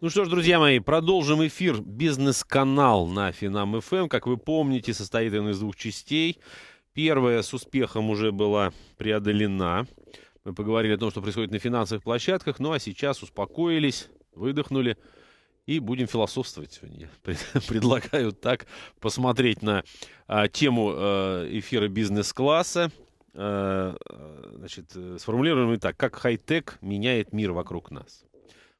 Ну что ж, друзья мои, продолжим эфир. Бизнес-канал на Финам ФМ. Эм. Как вы помните, состоит он из двух частей. Первая с успехом уже была преодолена. Мы поговорили о том, что происходит на финансовых площадках. Ну а сейчас успокоились, выдохнули и будем философствовать сегодня. Предлагаю так посмотреть на а, тему э, эфира бизнес-класса. А, значит, сформулируем и так. Как хай-тек меняет мир вокруг нас?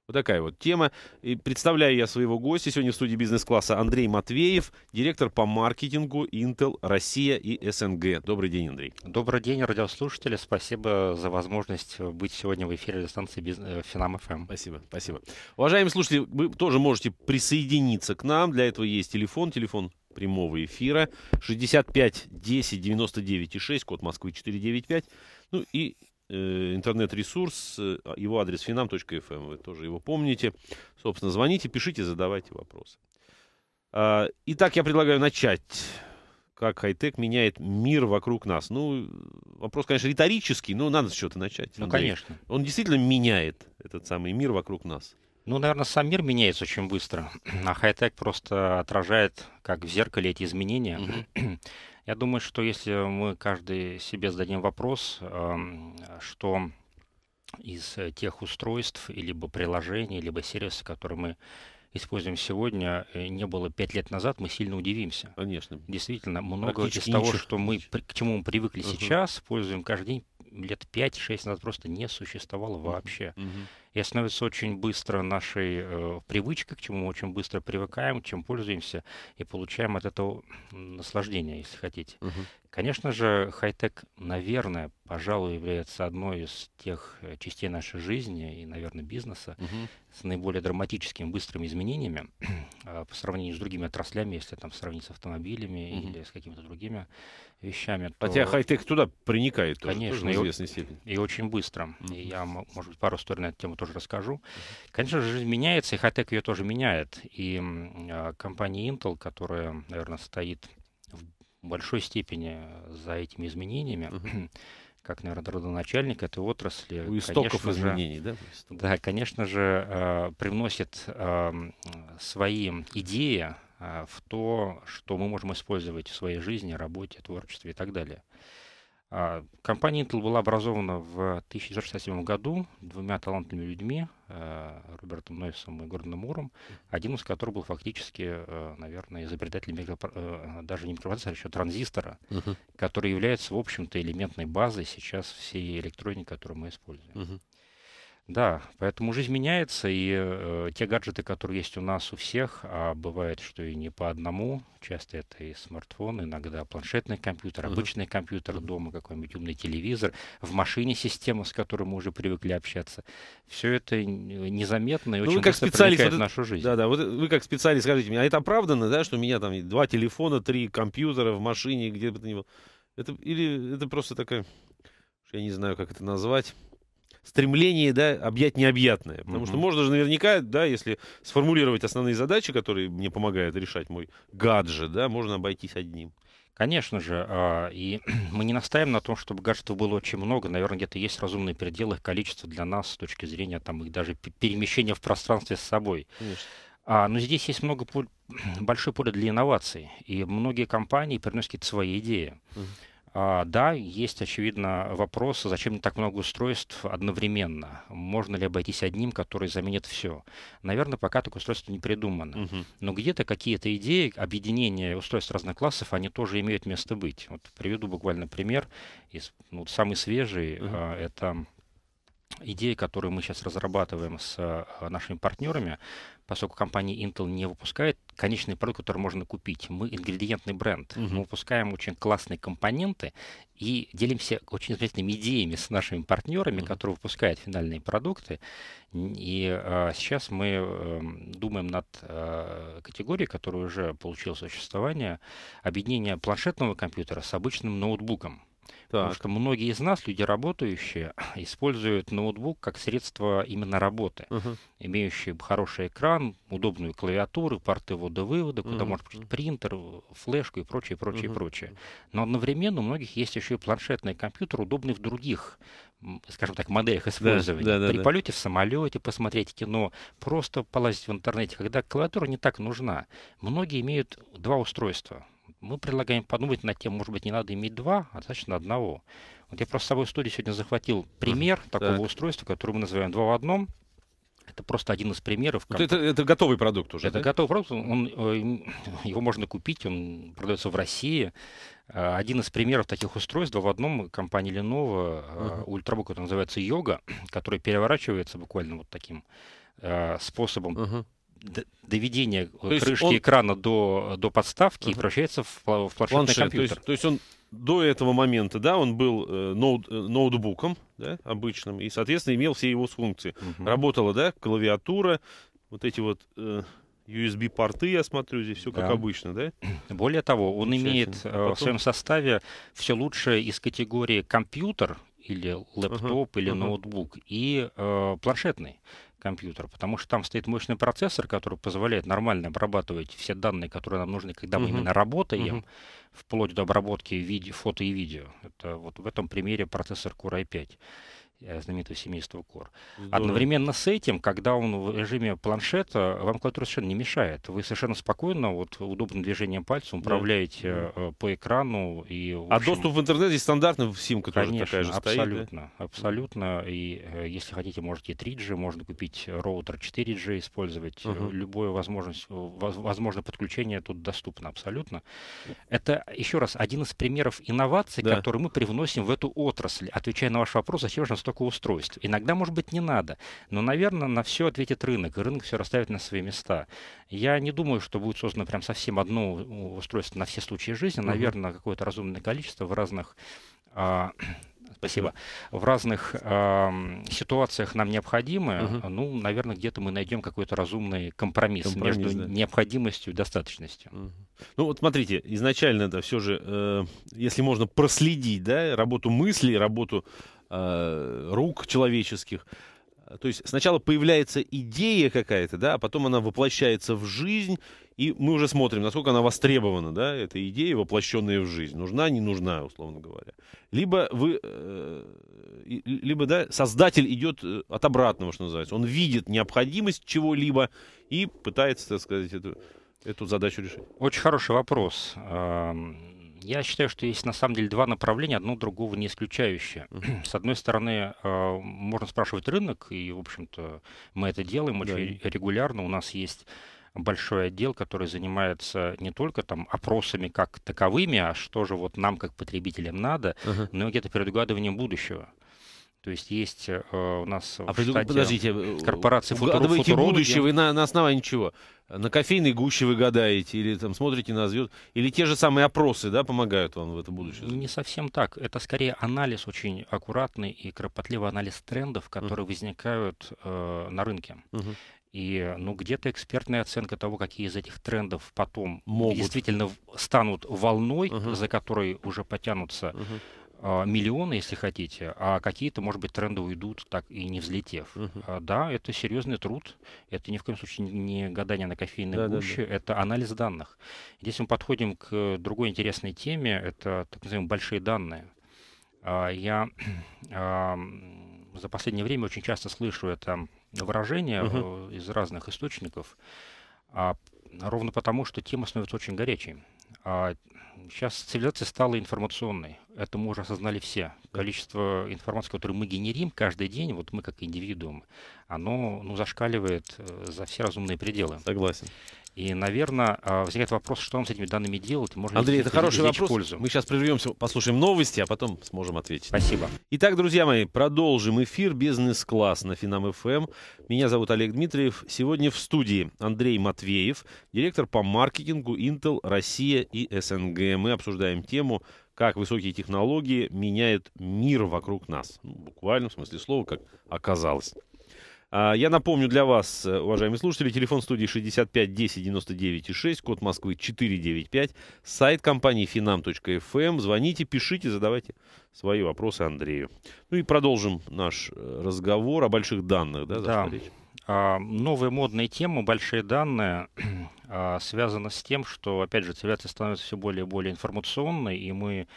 Вот такая вот тема. И представляю я своего гостя сегодня в студии бизнес-класса Андрей Матвеев, директор по маркетингу Intel Россия и СНГ. Добрый день, Андрей. Добрый день, радиослушатели. Спасибо за возможность быть сегодня в эфире станции Биз... Э, Финам ФМ. Спасибо, спасибо. Уважаемые слушатели, вы тоже можете присоединиться к нам. Для этого есть телефон. Телефон прямого эфира 65 10 99 и 6, код Москвы 495. Ну и Э, интернет-ресурс, э, его адрес finam.fm, вы тоже его помните. Собственно, звоните, пишите, задавайте вопросы. А, итак, я предлагаю начать. Как хай-тек меняет мир вокруг нас? Ну, вопрос, конечно, риторический, но надо с чего-то начать. Ну, конечно. Он действительно меняет этот самый мир вокруг нас. Ну, наверное, сам мир меняется очень быстро, а хай-тек просто отражает, как в зеркале, эти изменения. Mm-hmm. Я думаю, что если мы каждый себе зададим вопрос, эм, что из э, тех устройств, либо приложений, либо сервисов, которые мы используем сегодня, э, не было пять лет назад, мы сильно удивимся. Конечно. Действительно, много из того, что мы, к чему мы привыкли угу. сейчас, используем каждый день, лет 5-6 назад просто не существовало вообще. Угу и становится очень быстро нашей э, привычкой, к чему мы очень быстро привыкаем, чем пользуемся и получаем от этого наслаждение, если хотите. Угу. Конечно же, хай-тек, наверное, пожалуй, является одной из тех э, частей нашей жизни и, наверное, бизнеса угу. с наиболее драматическими быстрыми изменениями а, по сравнению с другими отраслями, если там сравнить с автомобилями угу. или с какими-то другими вещами. А то... Хотя хай-тек туда проникает, конечно, тоже, тоже в известной и, степени. И очень быстро. Угу. И я, может быть, пару историй на эту тему тоже тоже расскажу. Конечно же, жизнь меняется, и хай-тек ее тоже меняет. И а, компания Intel, которая, наверное, стоит в большой степени за этими изменениями, как, наверное, родоначальник этой отрасли. У истоков изменений, да? Да, конечно же, э, привносит э, свои идеи э, в то, что мы можем использовать в своей жизни, работе, творчестве и так далее. А, компания Intel была образована в 1967 году двумя талантливыми людьми, а, Робертом Нойсом и Гордоном Муром, один из которых был фактически, а, наверное, изобретателем микропро... даже не микропроцессора, а еще транзистора, uh-huh. который является, в общем-то, элементной базой сейчас всей электроники, которую мы используем. Uh-huh. Да, поэтому жизнь меняется, и э, те гаджеты, которые есть у нас у всех, а бывает, что и не по одному, часто это и смартфон, иногда планшетный компьютер, uh-huh. обычный компьютер uh-huh. дома, какой-нибудь умный телевизор, в машине система, с которой мы уже привыкли общаться. Все это незаметно и Но ну, очень вы как быстро специалист, вот это, нашу жизнь. Да-да, вот вы как специалист скажите мне, а это оправдано, да, что у меня там два телефона, три компьютера в машине, где бы то ни было? Это, или это просто такая, я не знаю, как это назвать стремлении да, объять необъятное. Потому что можно же наверняка, да, если сформулировать основные задачи, которые мне помогают решать мой гаджет, да, можно обойтись одним. Конечно же, а, и мы не настаиваем на том, чтобы гаджетов было очень много. Наверное, где-то есть разумные пределы их количества для нас с точки зрения там, их даже перемещения в пространстве с собой. Конечно. А, но здесь есть много большое поле для инноваций, и многие компании приносят какие-то свои идеи. uh а, да, есть, очевидно, вопрос, зачем так много устройств одновременно? Можно ли обойтись одним, который заменит все? Наверное, пока такое устройство не придумано. Угу. Но где-то какие-то идеи объединения устройств разных классов, они тоже имеют место быть. Вот приведу буквально пример. Из, ну, самый свежий угу. это Идеи, которые мы сейчас разрабатываем с э, нашими партнерами, поскольку компания Intel не выпускает конечный продукт, который можно купить. Мы ингредиентный бренд. Uh -huh. Мы выпускаем очень классные компоненты и делимся очень замечательными идеями с нашими партнерами, Uh -huh. которые выпускают финальные продукты. И а, сейчас мы э, думаем над э, категорией, которая уже получила существование, объединение планшетного компьютера с обычным ноутбуком. Так. Потому что многие из нас, люди работающие, используют ноутбук как средство именно работы, угу. имеющие хороший экран, удобную клавиатуру, порты ввода-вывода, угу. куда можно принтер, флешку и прочее, прочее, угу. прочее. Но одновременно у многих есть еще и планшетный компьютер, удобный в других, скажем так, моделях использования. Да, да, да, При да. полете в самолете, посмотреть кино, просто полазить в интернете, когда клавиатура не так нужна. Многие имеют два устройства мы предлагаем подумать над тем, может быть, не надо иметь два, а достаточно одного. Вот я просто с собой в студии сегодня захватил пример uh-huh. такого так. устройства, которое мы называем два в одном. Это просто один из примеров. Как... Это, это готовый продукт уже. Это да? готовый продукт, он, э, его можно купить, он продается в России. Э, один из примеров таких устройств в одном компании Lenovo uh-huh. Э, ультрабук, который называется Йога, который переворачивается буквально вот таким способом. Uh-huh доведение э, то крышки он... экрана до, до подставки uh-huh. и превращается в, в планшетный Планшет. компьютер. То есть, то есть он до этого момента, да, он был э, ноут, э, ноутбуком, да, обычным, и, соответственно, имел все его функции. Uh-huh. Работала, да, клавиатура, вот эти вот... Э, USB-порты, я смотрю, здесь все да. как обычно, да? Более того, он имеет э, Потом... в своем составе все лучшее из категории компьютер или лэптоп, uh-huh. или uh-huh. ноутбук, и э, планшетный компьютер, потому что там стоит мощный процессор, который позволяет нормально обрабатывать все данные, которые нам нужны, когда мы uh-huh. именно работаем, uh-huh. вплоть до обработки виде, фото и видео. Это вот в этом примере процессор Core i5. Э, знаменитого семейства Кор. Одновременно с этим, когда он в режиме планшета, вам клавиатура совершенно не мешает. Вы совершенно спокойно, вот удобным движением пальца управляете да. Э, по экрану. И, а общем, а доступ в интернет здесь стандартный, в симка тоже конечно, такая же стоит? абсолютно. Да? Абсолютно. И э, если хотите, можете 3G, можно купить роутер 4G, использовать. Угу. Любое возможность, возможно, подключение тут доступно абсолютно. Это, еще раз, один из примеров инноваций, да. которые мы привносим в эту отрасль. Отвечая на ваш вопрос, зачем же такое устройство. Иногда, может быть, не надо. Но, наверное, на все ответит рынок, и рынок все расставит на свои места. Я не думаю, что будет создано прям совсем одно устройство на все случаи жизни. Наверное, какое-то разумное количество в разных а, Спасибо. В разных э, ситуациях нам необходимы, угу. uh ну, наверное, где-то мы найдем какой-то разумный компромисс, компромисс между да. необходимостью и достаточностью. Угу. uh Ну вот смотрите, изначально это все же, э, если можно проследить, да, работу мысли, работу Э, рук человеческих. То есть сначала появляется идея какая-то, да, а потом она воплощается в жизнь, и мы уже смотрим, насколько она востребована, да, эта идея, воплощенная в жизнь. Нужна, не нужна, условно говоря. Либо вы, э, либо, да, создатель идет э, от обратного, что называется. Он видит необходимость чего-либо и пытается, так сказать, эту, эту задачу решить. Очень хороший вопрос. Я считаю, что есть на самом деле два направления, одно другого не исключающее. С одной стороны, э, можно спрашивать рынок, и, в общем-то, мы это делаем да. очень регулярно. У нас есть большой отдел, который занимается не только там опросами как таковыми, а что же вот нам как потребителям надо, uh-huh. но и где-то предугадыванием будущего. То есть есть э, у нас а в приду... штате подождите, корпорации футурологи. будущее вы на, на основании чего? На кофейной гуще вы гадаете или там смотрите на звезд? Или те же самые опросы да, помогают вам в это будущее? Не совсем так. Это скорее анализ очень аккуратный и кропотливый анализ трендов, которые uh-huh. возникают э, на рынке. Uh-huh. И ну, где-то экспертная оценка того, какие из этих трендов потом Могут. действительно станут волной, uh-huh. за которой уже потянутся uh-huh а, миллионы, если хотите, а какие-то, может быть, тренды уйдут, так и не взлетев. uh Да, это серьезный труд, это ни в коем случае не гадание на кофейной да, гуще, да, да. это анализ данных. Здесь мы подходим к другой интересной теме, это так называемые большие данные. А, я за последнее время очень часто слышу это выражение uh из разных источников, ровно потому, что тема становится очень горячей Сейчас цивилизация стала информационной. Это мы уже осознали все. Количество информации, которую мы генерим каждый день, вот мы как индивидуум, оно ну, зашкаливает э, за все разумные пределы. Согласен. И, наверное, а, возникает вопрос, что нам с этими данными делать. Можно Андрей, это хороший вопрос. Пользу. Мы сейчас прервемся, послушаем новости, а потом сможем ответить. Спасибо. Итак, друзья мои, продолжим эфир «Бизнес-класс» на Финам ФМ. Эм. Меня зовут Олег Дмитриев. Сегодня в студии Андрей Матвеев, директор по маркетингу Intel Россия и СНГ. Мы обсуждаем тему как высокие технологии меняют мир вокруг нас. Ну, буквально, в смысле слова, как оказалось. А, я напомню для вас, э, уважаемые слушатели, телефон студии 65 10 99 6, код Москвы 495, сайт компании finam.fm. Эм. Звоните, пишите, задавайте свои вопросы Андрею. Ну и продолжим наш э, разговор о больших данных, да, да. речь? А, новые модные темы, большие данные, а, связана с тем, что, опять же, цивилизация становится все более и более информационной, и мы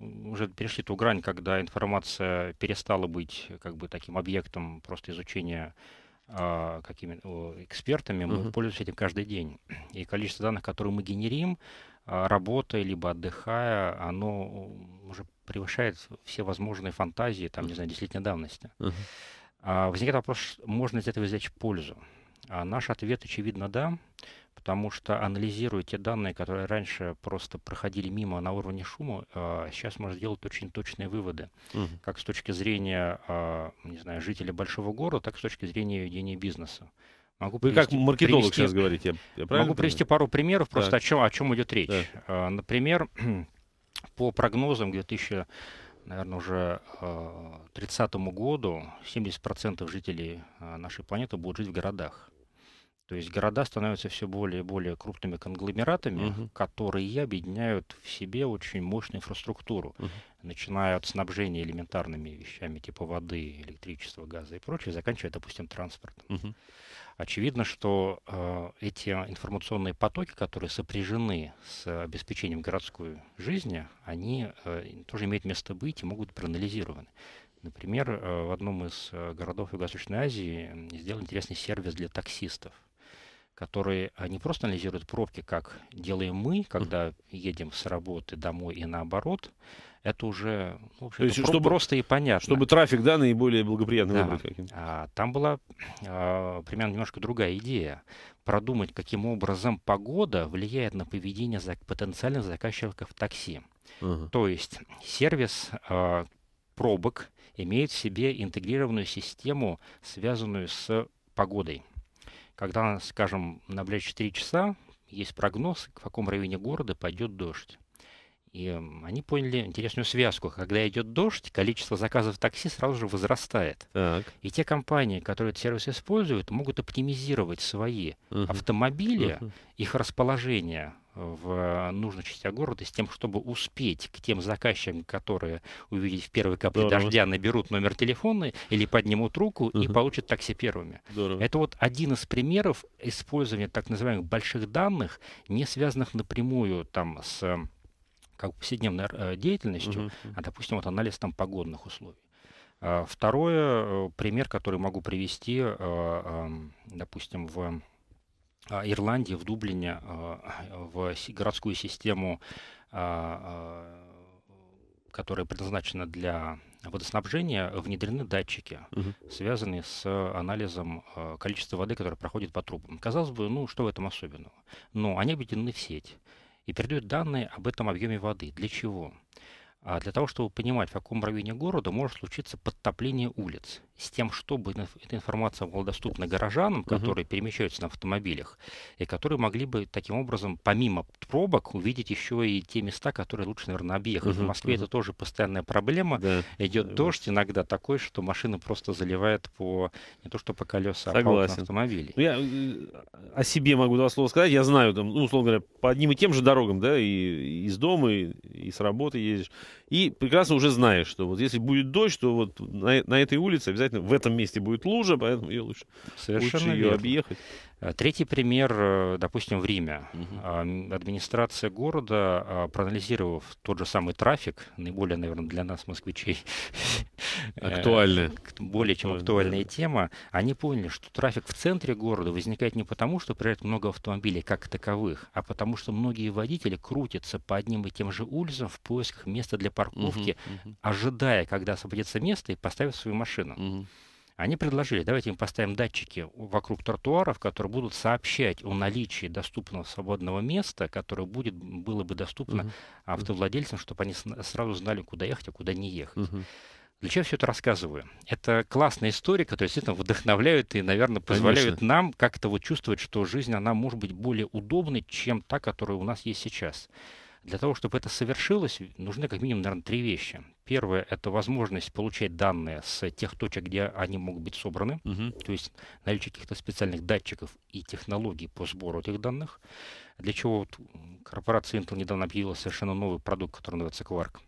уже перешли ту грань, когда информация перестала быть как бы таким объектом просто изучения э, какими экспертами. Мы uh-huh. пользуемся этим каждый день. И количество данных, которые мы генерим, а, работая либо отдыхая, оно уже превышает все возможные фантазии, там, не знаю, десятилетней давности. Uh-huh. А, возникает вопрос, можно из этого извлечь пользу? А наш ответ, очевидно, да потому что анализируя те данные, которые раньше просто проходили мимо на уровне шума, э, сейчас можно сделать очень точные выводы, угу. как с точки зрения, э, не знаю, жителя большого города, так и с точки зрения ведения бизнеса. Могу Вы привести, как маркетолог привести, сейчас говорите. Я могу привести пару примеров, просто о чем, о чем идет речь. Так. Э, например, по прогнозам к 2000 наверное, уже э, году 70% жителей нашей планеты будут жить в городах. То есть города становятся все более и более крупными конгломератами, Uh-huh. которые объединяют в себе очень мощную инфраструктуру, Uh-huh. начиная от снабжения элементарными вещами типа воды, электричества, газа и прочее, заканчивая, допустим, транспортом. Uh-huh. Очевидно, что э, эти информационные потоки, которые сопряжены с обеспечением городской жизни, они э, тоже имеют место быть и могут быть проанализированы. Например, э, в одном из э, городов Юго-Восточной Азии сделан интересный сервис для таксистов – которые а, не просто анализируют пробки, как делаем мы, когда едем с работы домой и наоборот. Это уже ну, То есть, чтобы, просто и понятно. Чтобы трафик да, наиболее благоприятный да. выбрать. А, там была а, примерно немножко другая идея. Продумать, каким образом погода влияет на поведение за, потенциальных заказчиков такси. uh То есть сервис а, пробок имеет в себе интегрированную систему, связанную с погодой. Когда, скажем, на ближайшие 4 часа есть прогноз, в каком районе города пойдет дождь. И они поняли интересную связку. Когда идет дождь, количество заказов такси сразу же возрастает. Так. И те компании, которые этот сервис используют, могут оптимизировать свои uh-huh. автомобили, uh-huh. их расположение в нужной части города с тем, чтобы успеть к тем заказчикам, которые, увидев в первой капле Здорово. дождя, наберут номер телефона или поднимут руку Uh-huh. и получат такси первыми. Здорово. Это вот один из примеров использования так называемых больших данных, не связанных напрямую там с как повседневной э, деятельностью, uh-huh. а, допустим, вот анализ там погодных условий. А, второе, э, пример, который могу привести, э, эм, допустим, в а, Ирландии, в Дублине, в городскую систему, а, которая предназначена для водоснабжения, внедрены датчики, угу. связанные с анализом количества воды, которая проходит по трубам. Казалось бы, ну что в этом особенного? Но они объединены в сеть и передает данные об этом объеме воды. Для чего? А для того, чтобы понимать, в каком районе города может случиться подтопление улиц, с тем, чтобы эта информация была доступна горожанам, которые uh перемещаются на автомобилях, и которые могли бы таким образом, помимо пробок, увидеть еще и те места, которые лучше, наверное, объехать. uh В Москве uh это тоже постоянная проблема. Да. Идет uh-huh. дождь иногда такой, что машина просто заливает по не то что по колеса, Согласен. а по автомобилей. Ну, я э, о себе могу два слова сказать. Я знаю, там, ну, условно говоря, по одним и тем же дорогам, да, и из дома, и, и с работы ездишь и прекрасно уже знаешь, что вот если будет дождь, то вот на, на этой улице обязательно в этом месте будет лужа, поэтому ее лучше, лучше ее объехать. Э, третий пример, э, допустим, в Риме. Угу. Администрация города, а, проанализировав тот же самый трафик, наиболее, наверное, для нас, москвичей, актуальная. Э, более чем актуальная тема, они поняли, что трафик в центре города возникает не потому, что приезжает много автомобилей как таковых, а потому что многие водители крутятся по одним и тем же улицам в поисках места для парковки, ожидая, когда освободится место и поставят свою машину. Они предложили, давайте им поставим датчики вокруг тротуаров, которые будут сообщать о наличии доступного свободного места, которое будет, было бы доступно uh-huh. автовладельцам, чтобы они сразу знали, куда ехать, а куда не ехать. Uh-huh. Для чего я все это рассказываю? Это классная история, которая действительно вдохновляет и, наверное, позволяет Конечно. нам как-то вот чувствовать, что жизнь, она может быть более удобной, чем та, которая у нас есть сейчас. Для того, чтобы это совершилось, нужны как минимум, наверное, три вещи. Первое – это возможность получать данные с тех точек, где они могут быть собраны, Uh-huh. то есть наличие каких-то специальных датчиков и технологий по сбору этих данных, для чего вот корпорация Intel недавно объявила совершенно новый продукт, который называется Quark.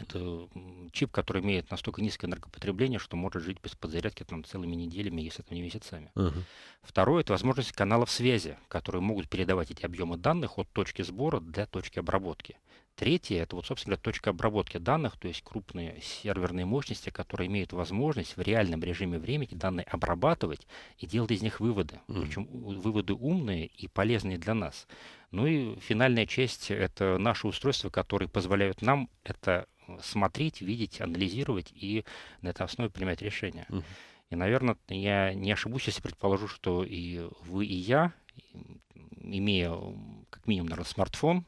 Это чип, который имеет настолько низкое энергопотребление, что может жить без подзарядки там, целыми неделями, если это не месяцами. Uh-huh. Второе – это возможность каналов связи, которые могут передавать эти объемы данных от точки сбора до точки обработки. Третье – это, вот, собственно говоря, точка обработки данных, то есть крупные серверные мощности, которые имеют возможность в реальном режиме времени данные обрабатывать и делать из них выводы. Mm. -hmm. Причем выводы умные и полезные для нас. Ну и финальная часть – это наши устройства, которые позволяют нам это смотреть, видеть, анализировать и на этой основе принимать решения. Uh-huh. И, наверное, я не ошибусь, если предположу, что и вы, и я, имея как минимум, наверное, смартфон,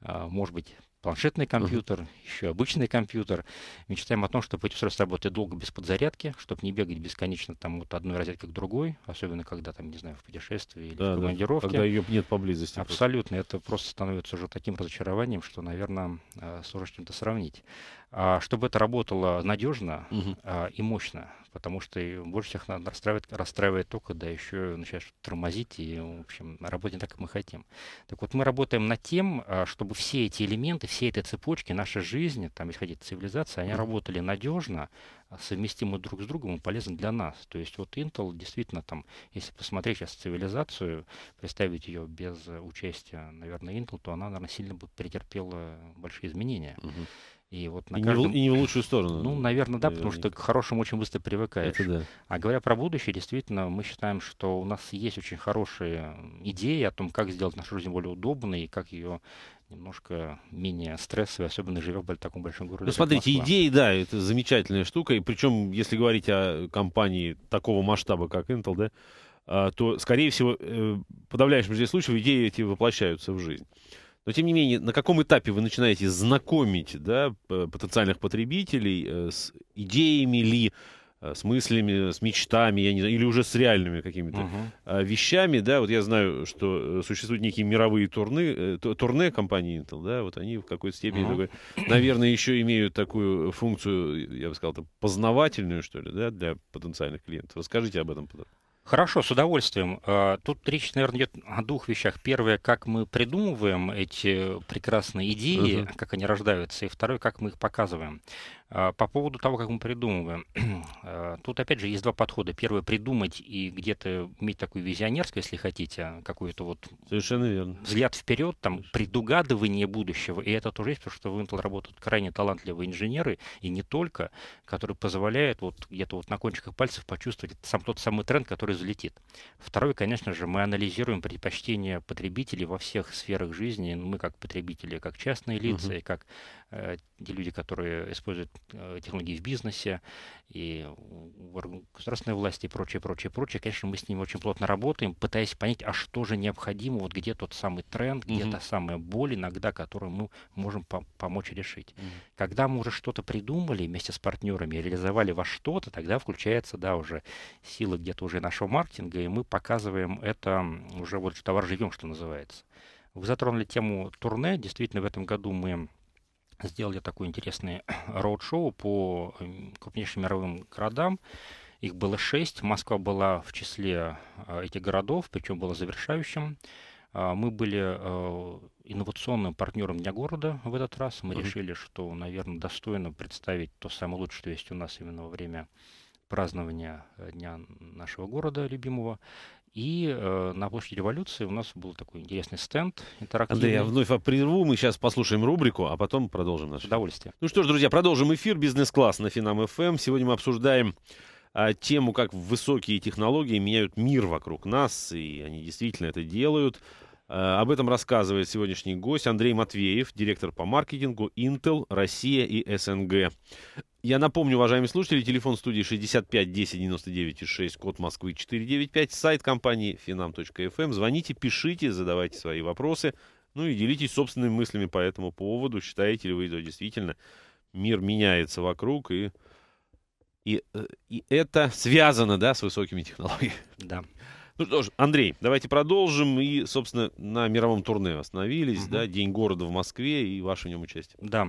а, может быть, планшетный компьютер, uh-huh. еще обычный компьютер. Мечтаем о том, чтобы эти устройства работали долго без подзарядки, чтобы не бегать бесконечно там от одной розетки к другой, особенно когда там, не знаю, в путешествии или да, в командировке. Да, когда ее нет поблизости. Абсолютно. Просто. Это просто становится уже таким разочарованием, что, наверное, э, сложно с чем-то сравнить. А, чтобы это работало надежно угу. и мощно, потому что больше всех надо расстраивает, расстраивает только, да еще начинаешь тормозить, и, в общем, работать не так, как мы хотим. Так вот, мы работаем над тем, а, чтобы все эти элементы, все эти цепочки нашей жизни, там, если хотите, цивилизации, они работали надежно, совместимы друг с другом и полезны для нас. То есть вот Intel действительно там, если посмотреть сейчас цивилизацию, представить ее без э, участия, наверное, Intel, то она, наверное, сильно бы претерпела большие изменения. Uh-huh. И вот на и каждом... не, в, и не в лучшую сторону. Ну, наверное, да, наверное. потому что к хорошему очень быстро привыкаешь. Это да. А говоря про будущее, действительно, мы считаем, что у нас есть очень хорошие идеи о том, как сделать нашу жизнь более удобной и как ее немножко менее стрессовой, особенно живя в таком большом городе. Ну, смотрите, идеи, да, это замечательная штука. И причем, если говорить о компании такого масштаба, как Intel, да, а, то, скорее всего, э, в подавляющем случаев идеи эти воплощаются в жизнь. Но, тем не менее, на каком этапе вы начинаете знакомить да, потенциальных потребителей э, с идеями ли, э, с мыслями, с мечтами, я не знаю, или уже с реальными какими-то uh-huh. вещами, да, вот я знаю, что э, существуют некие мировые турны, турне компании Intel, да, вот они в какой-то степени, uh-huh. такой, наверное, еще имеют такую функцию, я бы сказал, познавательную, что ли, да, для потенциальных клиентов. Расскажите об этом, пожалуйста. Хорошо, с удовольствием. Э, тут речь, наверное, идет о двух вещах. Первое, как мы придумываем эти прекрасные идеи, угу. как они рождаются, и второе, как мы их показываем. А, по поводу того, как мы придумываем. А, тут, опять же, есть два подхода. Первое, придумать и где-то иметь такую визионерскую, если хотите, а, какую-то вот... Совершенно верно. Взгляд вперед, там, предугадывание будущего. И это тоже есть, потому что в Intel работают крайне талантливые инженеры, и не только, которые позволяют вот где-то вот на кончиках пальцев почувствовать сам тот самый тренд, который взлетит. Второе, конечно же, мы анализируем предпочтения потребителей во всех сферах жизни. Ну, мы как потребители, как частные лица, uh и как э, те люди, которые используют Э, технологии в бизнесе, и государственной власти и прочее, прочее, прочее. Конечно, мы с ними очень плотно работаем, пытаясь понять, а что же необходимо, вот где тот самый тренд, где mm та самая боль иногда, которую мы можем по- помочь решить. mm Когда мы уже что-то придумали вместе с партнерами, реализовали во что-то, тогда включается, да, уже силы где-то уже нашего маркетинга, и мы показываем это уже вот товар живем, что называется. Вы затронули тему турне. Действительно, в этом году мы сделали такое интересное роуд-шоу по крупнейшим мировым городам. Их было шесть. Москва была в числе а, этих городов, причем была завершающим. А, мы были а, инновационным партнером Дня города в этот раз. Мы mm-hmm. решили, что, наверное, достойно представить то самое лучшее, что есть у нас именно во время празднования э, Дня нашего города любимого. И э, на площади революции у нас был такой интересный стенд интерактивный. Да, я вновь прерву, мы сейчас послушаем рубрику, а потом продолжим наш. С удовольствием. Ну что ж, друзья, продолжим эфир «Бизнес-класс» на Финам ФМ. Эм. Сегодня мы обсуждаем а, тему, как высокие технологии меняют мир вокруг нас, и они действительно это делают. Э, об этом рассказывает сегодняшний гость Андрей Матвеев, директор по маркетингу Intel, Россия и СНГ. Я напомню, уважаемые слушатели, телефон студии 65 10 99 6, код Москвы 495, сайт компании finam.fm. Эм. Звоните, пишите, задавайте свои вопросы, ну и делитесь собственными мыслями по этому поводу. Считаете ли вы, что действительно мир меняется вокруг и и, э, и это связано, да, с высокими технологиями. Да. Ну что ж, Андрей, давайте продолжим. И, собственно, на мировом турне остановились, угу. да, День города в Москве и ваше в нем участие. Да.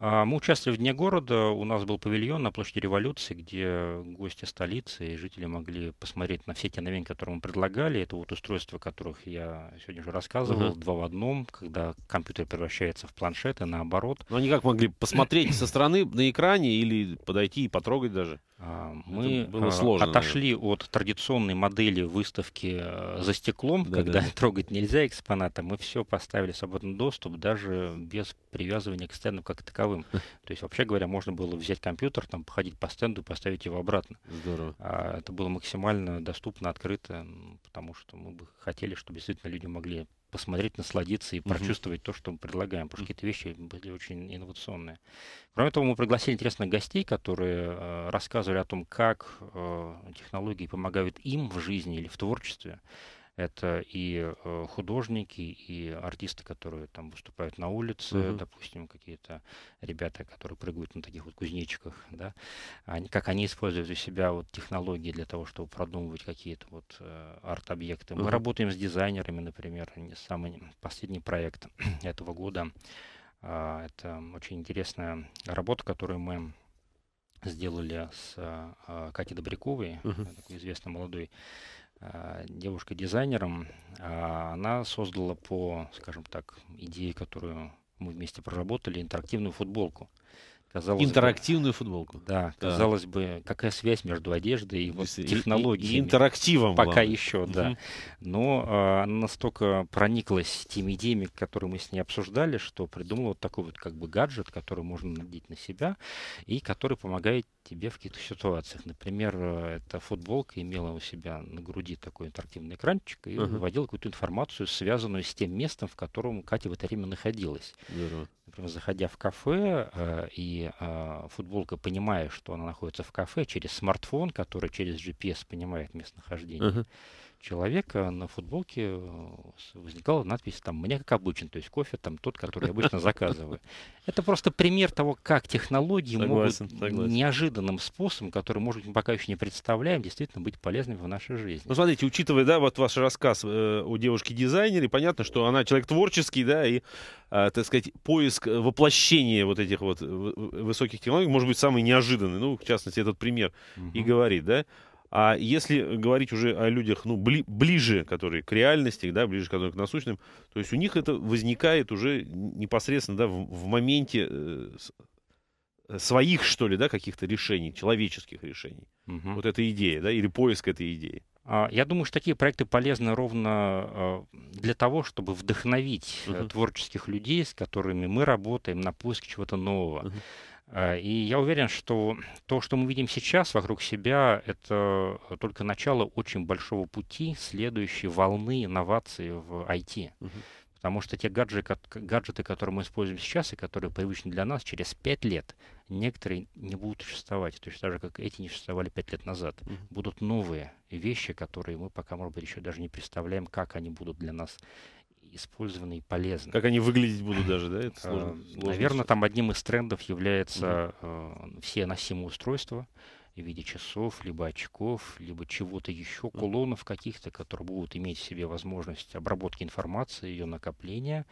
А, мы участвовали в Дне города, у нас был павильон на площади Революции, где гости столицы и жители могли посмотреть на все те новинки, которые мы предлагали. Это вот устройства, которых я сегодня уже рассказывал, uh-huh. два в одном, когда компьютер превращается в планшет и наоборот. Но они как могли посмотреть со стороны на экране или подойти и потрогать даже? А, мы было а, сложно, отошли наверное. от традиционной модели выставки э, за стеклом, да, когда да. трогать нельзя экспоната. Мы все поставили в свободный доступ, даже без привязывания к стенду как таковым. То есть, вообще говоря, можно было взять компьютер, там, походить по стенду и поставить его обратно. Здорово. А, это было максимально доступно, открыто, потому что мы бы хотели, чтобы действительно люди могли посмотреть, насладиться и угу. прочувствовать то, что мы предлагаем, потому что какие-то вещи были очень инновационные. Кроме того, мы пригласили интересных гостей, которые э, рассказывали о том, как э, технологии помогают им в жизни или в творчестве. Это и э, художники, и артисты, которые там выступают на улице, Uh -huh. допустим, какие-то ребята, которые прыгают на таких вот кузнечиках, да, они, как они используют у себя вот технологии для того, чтобы продумывать какие-то вот э, арт-объекты. Мы Uh -huh. работаем с дизайнерами, например, самый последний проект этого года. А, это очень интересная работа, которую мы сделали с э, Катей Добряковой, uh-huh. такой известной молодой Э, девушкой-дизайнером. А она создала по, скажем так, идее, которую мы вместе проработали, интерактивную футболку. Казалось интерактивную бы, футболку. Да, да, казалось бы, какая связь между одеждой и вот технологией. И интерактивом. Пока главное. еще, да. Но а, она настолько прониклась теми идеями, которые мы с ней обсуждали, что придумала вот такой вот как бы гаджет, который можно надеть на себя и который помогает тебе в каких-то ситуациях. Например, э, эта футболка имела у себя на груди такой интерактивный экранчик и uh-huh. выводила какую-то информацию, связанную с тем местом, в котором Катя в это время находилась. Здорово. Например, заходя в кафе, э, и э, футболка, понимая, что она находится в кафе, через смартфон, который через GPS понимает местонахождение, uh-huh человека на футболке э, возникала надпись там «Мне как обычно», то есть кофе там тот, который я обычно заказываю. Это просто пример того, как технологии могут неожиданным способом, который, может мы пока еще не представляем, действительно быть полезными в нашей жизни. Ну, смотрите, учитывая, да, вот ваш рассказ у э, девушки девушке-дизайнере, понятно, что она человек творческий, да, и, а, так сказать, поиск э, воплощения вот этих вот высоких технологий может быть самый неожиданный. Ну, в частности, этот пример и говорит, да. А если говорить уже о людях, ну, бли, ближе, которые к реальности, да, ближе, которые к насущным, то есть у них это возникает уже непосредственно, да, в, в моменте э, э своих, что ли, да, каких-то решений, человеческих решений. Угу. Вот эта идея, да, или поиск этой идеи. А, я думаю, что такие проекты полезны ровно а, для того, чтобы вдохновить uh-huh. творческих людей, с которыми мы работаем, на поиск чего-то нового. Uh-huh. Э, и я уверен, что то, что мы видим сейчас вокруг себя, это только начало очень большого пути следующей волны инноваций в IT. Угу. Потому что те гаджеты, гаджеты, которые мы используем сейчас и которые привычны для нас, через 5 лет некоторые не будут существовать. То есть так же, как эти не существовали 5 лет назад. Mm-hmm. Будут новые вещи, которые мы пока, может быть, еще даже не представляем, как они будут для нас использованы и полезны. Как они выглядеть будут даже, да? Это сложно, эм, сложно Наверное, все. там одним из трендов является угу. все носимые устройства в виде часов, либо очков, либо чего-то еще, кулонов каких-то, которые будут иметь в себе возможность обработки информации, ее накопления,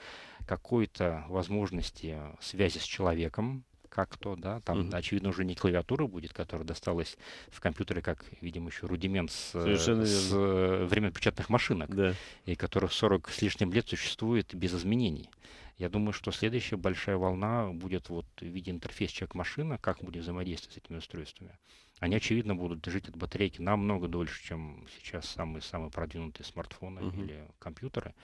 какой-то возможности связи с человеком, как то, да, там, mm-hmm. очевидно, уже не клавиатура будет, которая досталась в компьютере, как, видимо, еще рудимент с, э, с времен печатных машинок, да. и которая 40 с лишним лет существует без изменений. Я думаю, что следующая большая волна будет вот в виде интерфейс человек-машина, как мы будем взаимодействовать с этими устройствами. Они, очевидно, будут жить от батарейки намного дольше, чем сейчас самые-самые продвинутые смартфоны uh-huh. или компьютеры.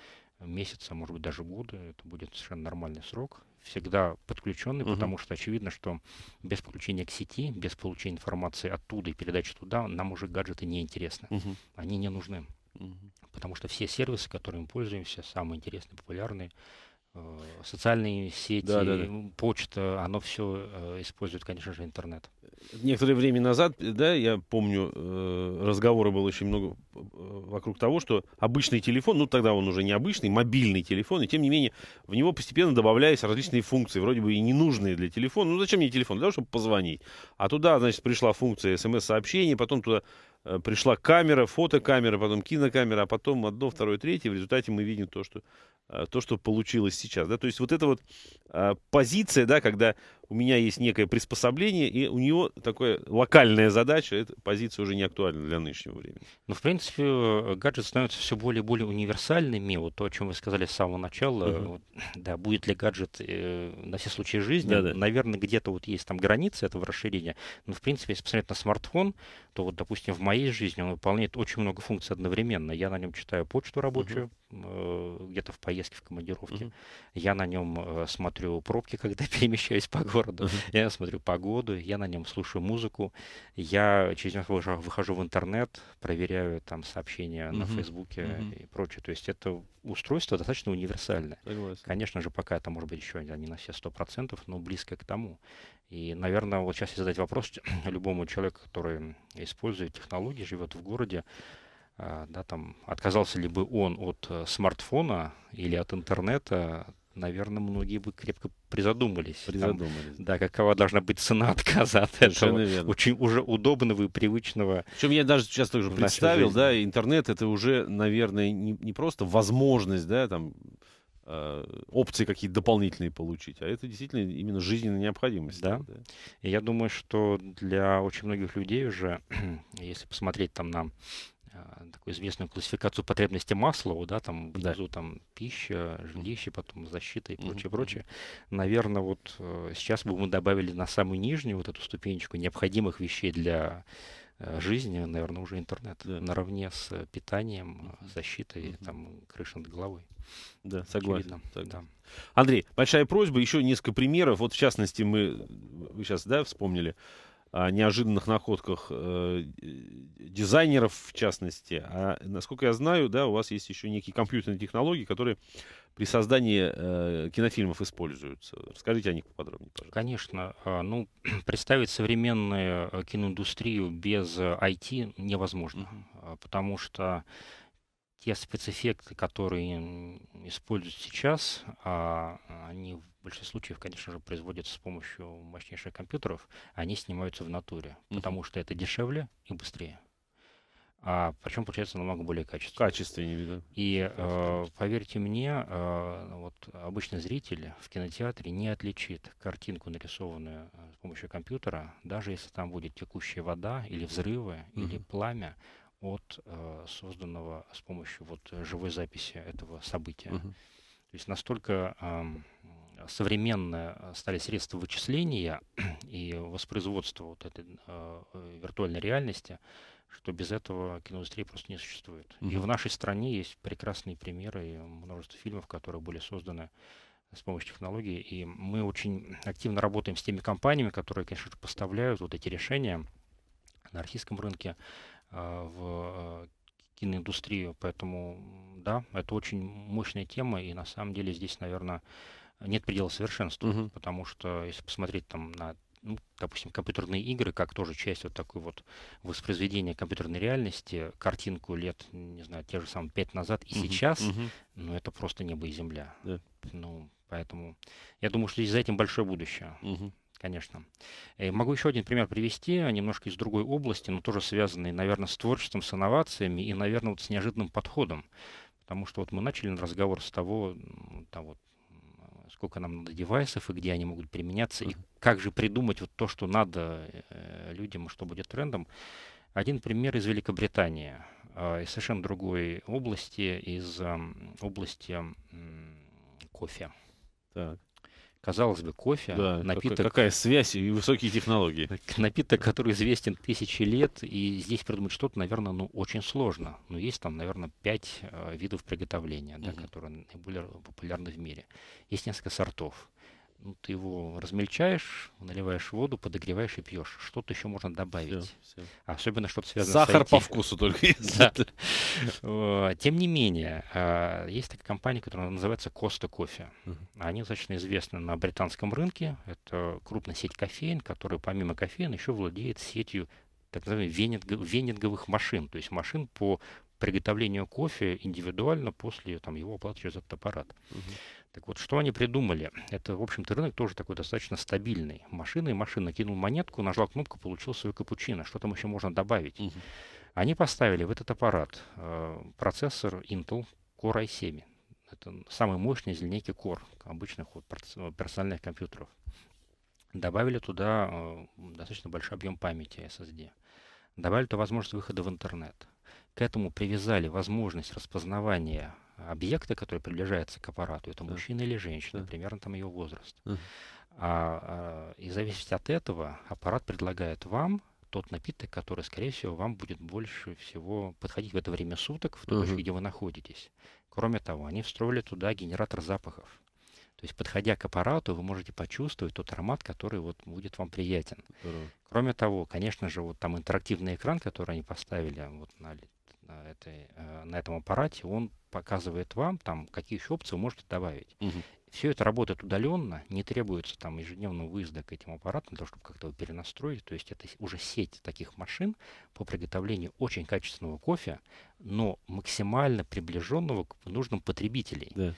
Месяца, может быть, даже года. Это будет совершенно нормальный срок всегда подключенный, угу. потому что очевидно, что без подключения к сети, без получения информации оттуда и передачи туда, нам уже гаджеты не интересны. Угу. Они не нужны. Угу. Потому что все сервисы, которыми мы пользуемся, самые интересные, популярные, э, социальные сети, да, да, да. почта, оно все э, использует, конечно же, интернет некоторое время назад, да, я помню, э, разговора было очень много э, вокруг того, что обычный телефон, ну тогда он уже не обычный, мобильный телефон, и тем не менее в него постепенно добавлялись различные функции, вроде бы и ненужные для телефона. Ну зачем мне телефон? Для того, чтобы позвонить. А туда, значит, пришла функция смс-сообщений, потом туда э, пришла камера, фотокамера, потом кинокамера, а потом одно, второе, третье. В результате мы видим то, что, то, что получилось сейчас. Да? То есть вот эта вот позиция, да, когда у меня есть некое приспособление, и у него такая локальная задача, эта позиция уже не актуальна для нынешнего времени. Ну, в принципе, э, гаджеты становятся все более и более универсальными. Вот то, о чем вы сказали с самого начала, uh-huh. вот, да, будет ли гаджет э, на все случаи жизни, Да-да. наверное, где-то вот есть там границы этого расширения. Но, в принципе, если посмотреть на смартфон, то вот, допустим, в моей жизни он выполняет очень много функций одновременно. Я на нем читаю почту рабочую, uh-huh. где-то в поездке, в командировке. Uh-huh. Я на нем э, смотрю пробки, когда перемещаюсь по городу. Uh-huh. Я смотрю погоду, я на нем слушаю музыку. Я через него выхожу в интернет, проверяю там сообщения uh-huh. на Фейсбуке uh-huh. и прочее. То есть это устройство достаточно универсальное. Согласен. Конечно же, пока это может быть еще не на все сто процентов, но близко к тому. И, наверное, вот сейчас я задать вопрос любому человеку, который использует технологии, живет в городе, а, да, там, отказался ли бы он от э, смартфона или от интернета, наверное, многие бы крепко призадумались. Призадумались. Там, да, какова должна быть цена отказа от Совершенно этого верно. очень уже удобного и привычного. Причем я даже сейчас тоже представил, да, интернет это уже, наверное, не, не просто возможность, да, там э, опции какие-то дополнительные получить. А это действительно именно жизненная необходимость. Да. да. И я думаю, что для очень многих людей уже, если посмотреть там на а, такую известную классификацию потребностей Маслоу, да, там да. внизу там пища, жилище, потом защита и прочее, прочее. Наверное, вот э, сейчас бы мы добавили на самую нижнюю вот эту ступенечку необходимых вещей для э, жизни, наверное, уже интернет да. наравне с питанием, защитой, mm там крыша над головой. Да, согласен. согласен. Да. Андрей, большая просьба, еще несколько примеров. Вот в частности мы вы сейчас, да, вспомнили неожиданных находках э, дизайнеров, в частности. А, насколько я знаю, да, у вас есть еще некие компьютерные технологии, которые при создании э, кинофильмов используются. Расскажите о них поподробнее, пожалуйста. Конечно. А, ну, представить современную э, киноиндустрию без IT э, невозможно, mm-hmm. потому что те спецэффекты, которые используют сейчас, а, они в большинстве случаев, конечно же, производятся с помощью мощнейших компьютеров, они снимаются в натуре, mm-hmm. потому что это дешевле и быстрее. А, причем получается намного более качественно. Качественнее, да. И э, поверьте мне, э, вот обычный зритель в кинотеатре не отличит картинку, нарисованную э, с помощью компьютера, даже если там будет текущая вода или взрывы, mm-hmm. или пламя от э, созданного с помощью вот э, живой записи этого события. Угу. То есть настолько э, современные стали средства вычисления и воспроизводства вот этой э, э, виртуальной реальности, что без этого киноиндустрии просто не существует. Mm-hmm. И в нашей стране есть прекрасные примеры и множество фильмов, которые были созданы с помощью технологий. И мы очень активно работаем с теми компаниями, которые, конечно же, поставляют вот эти решения на российском рынке. А, в э, киноиндустрию. Поэтому, да, это очень мощная тема, и на самом деле здесь, наверное, нет предела совершенства, угу. потому что если посмотреть там на ну, допустим, компьютерные игры, как тоже часть вот такой вот воспроизведения компьютерной реальности, картинку лет, не знаю, те же самые пять назад и угу, сейчас, угу. ну, это просто небо и земля. Да. Ну, поэтому я думаю, что здесь за этим большое будущее. Угу конечно. И могу еще один пример привести, а немножко из другой области, но тоже связанный, наверное, с творчеством, с инновациями и, наверное, вот с неожиданным подходом. Потому что вот мы начали разговор с того, там сколько нам надо девайсов и где они могут применяться, и как же придумать вот то, что надо э, людям, что будет трендом. Один пример из Великобритании, а, из совершенно другой области, из области кофе. Так. Казалось бы, кофе, да, напиток... Какая связь и высокие технологии. Напиток, который известен тысячи лет, и здесь придумать что-то, наверное, ну, очень сложно. Но ну, есть там, наверное, пять э, видов приготовления, mm-hmm. которые наиболее популярны в мире. Есть несколько сортов ну, ты его размельчаешь, наливаешь воду, подогреваешь и пьешь. Что-то еще можно добавить. Все, все. Особенно что-то связано Сахар с Сахар по вкусу только. Да. Э, тем не менее, э, есть такая компания, которая называется Costa Coffee. Они достаточно известны на британском рынке. Это крупная сеть кофеин, которая помимо кофеин еще владеет сетью так называемых венинг, венинговых машин, то есть машин по приготовлению кофе индивидуально после там, его оплаты через этот аппарат. Uh-huh. Так вот, что они придумали? Это, в общем-то, рынок тоже такой достаточно стабильный. Машина и машина кинул монетку, нажал кнопку, получил свою капучино. Что там еще можно добавить? Угу. Они поставили в этот аппарат э, процессор Intel Core i7. Это самый мощный из линейки Core обычных вот, э, персональных компьютеров. Добавили туда э, достаточно большой объем памяти SSD. Добавили туда возможность выхода в интернет. К этому привязали возможность распознавания объекта, который приближается к аппарату, это да. мужчина или женщина, да. примерно там ее возраст. Да. А, а, и зависит от этого, аппарат предлагает вам тот напиток, который, скорее всего, вам будет больше всего подходить в это время суток, в том, uh-huh. где вы находитесь. Кроме того, они встроили туда генератор запахов. То есть, подходя к аппарату, вы можете почувствовать тот аромат, который вот будет вам приятен. Здорово. Кроме того, конечно же, вот там интерактивный экран, который они поставили а вот на на, этой, э, на этом аппарате, он показывает вам, там, какие еще опции вы можете добавить. Угу. Все это работает удаленно, не требуется там ежедневного выезда к этим аппаратам, для того, чтобы как-то его перенастроить. То есть это уже сеть таких машин по приготовлению очень качественного кофе, но максимально приближенного к нужным потребителей. Да.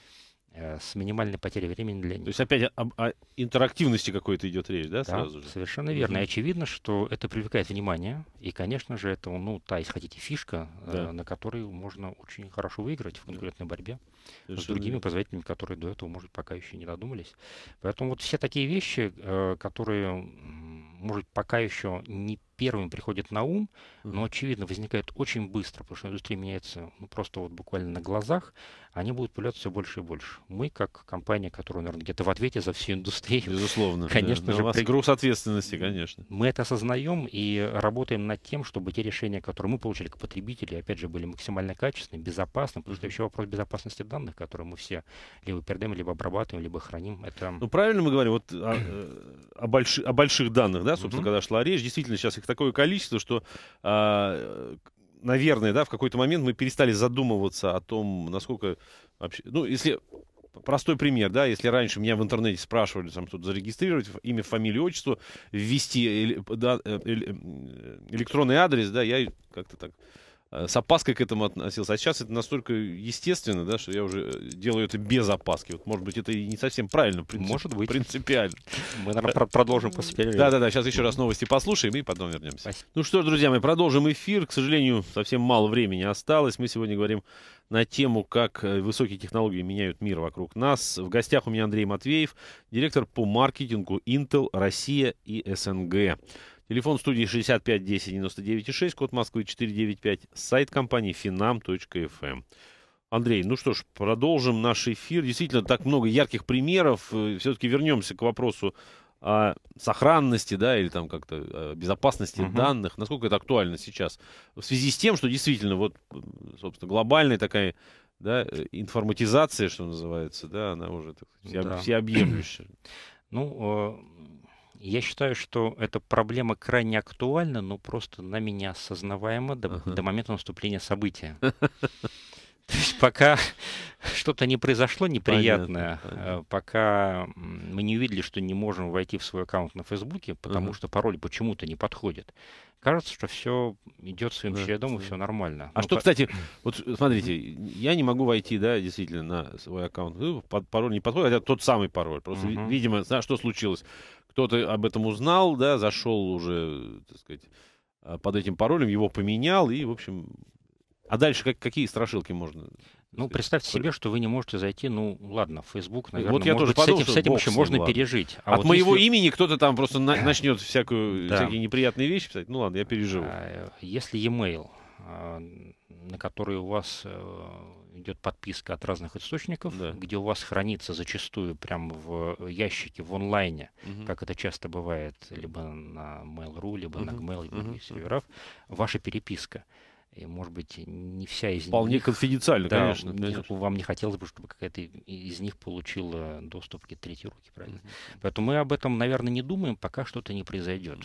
Э, с минимальной потерей времени для них. То есть опять о, о интерактивности какой-то идет речь, да, да сразу же? совершенно верно. И очевидно, что это привлекает внимание, и, конечно же, это, ну, та, если хотите, фишка, э, да. э, на которой можно очень хорошо выиграть в конкурентной да. борьбе совершенно с другими верно. производителями, которые до этого, может, пока еще не додумались. Поэтому вот все такие вещи, э, которые, может, пока еще не первыми приходят на ум, но, очевидно, возникает очень быстро, потому что индустрия меняется ну, просто вот буквально на глазах, они будут появляться все больше и больше. Мы, как компания, которая, наверное, где-то в ответе за всю индустрию. Безусловно. Конечно да. же. У вас при... груз ответственности, конечно. Мы это осознаем и работаем над тем, чтобы те решения, которые мы получили как потребители, опять же, были максимально качественными, безопасными, потому что еще вопрос безопасности данных, которые мы все либо передаем, либо обрабатываем, либо храним. Это... Ну, правильно мы говорим вот а, э, о, о, больших, о больших данных, да, собственно, mm когда шла речь. Действительно, сейчас их такое количество, что, а, наверное, да, в какой-то момент мы перестали задумываться о том, насколько вообще... Ну, если простой пример, да, если раньше меня в интернете спрашивали, там, что-то зарегистрировать, имя, фамилию, отчество, ввести э, да, э, электронный адрес, да, я как-то так Э, с опаской к этому относился. А сейчас это настолько естественно, да, что я уже э, делаю это без опаски. Вот, может быть, это и не совсем правильно. Принцип, может быть. Принципиально. Мы, наверное, продолжим после Да-да-да, сейчас еще раз новости послушаем и потом вернемся. Спасибо. Ну что ж, друзья мы продолжим эфир. К сожалению, совсем мало времени осталось. Мы сегодня говорим на тему, как э, высокие технологии меняют мир вокруг нас. В гостях у меня Андрей Матвеев, директор по маркетингу Intel Россия и СНГ. Телефон студии 65 10 99 6, код Москвы 495, сайт компании finam.fm. Эм. Андрей, ну что ж, продолжим наш эфир. Действительно, так много ярких примеров. Э, Все-таки вернемся к вопросу о сохранности, да, или там как-то безопасности угу. данных. Насколько это актуально сейчас? В связи с тем, что действительно, вот, собственно, глобальная такая да, информатизация, что называется, да, она уже так, всеобъемлющая. Ну, э, я считаю, что эта проблема крайне актуальна, но просто нами неосознаваема до, ага. до момента наступления события. То есть пока что-то не произошло неприятное, э, пока мы не увидели, что не можем войти в свой аккаунт на Фейсбуке, потому что пароль почему-то не подходит. Кажется, что все идет своим чередом, и все нормально. А ну, что, кстати, вот смотрите, я не могу войти, да, действительно, на свой аккаунт. Ну, пароль не подходит, хотя тот самый пароль. Просто, видимо, да, что случилось? кто-то об этом узнал, да, зашел уже, так сказать, а, под этим паролем, его поменял, и, в общем... А дальше как, какие страшилки можно... Ну, представьте себе, что вы не можете зайти, ну, ладно, в Facebook, наверное, вот я тоже быть, подумал, с этим, с этим еще можно ладно. пережить. А От вот моего если... имени кто-то там просто на- начнет всякую, да. всякие неприятные вещи писать, ну ладно, я переживу. А, если e-mail, а, на который у вас э, идет подписка от разных источников, да. где у вас хранится зачастую прям в э, ящике, в онлайне, угу. как это часто бывает, либо на Mail.ru, либо угу. на Gmail, либо угу. серверах, ваша переписка и, может быть, не вся из Вполне них... Вполне конфиденциально, да, конечно, конечно. Ну, типа, вам не хотелось бы, чтобы какая-то из них получила доступ к третьей руки, правильно? Mm-hmm. Поэтому мы об этом, наверное, не думаем, пока что-то не произойдет.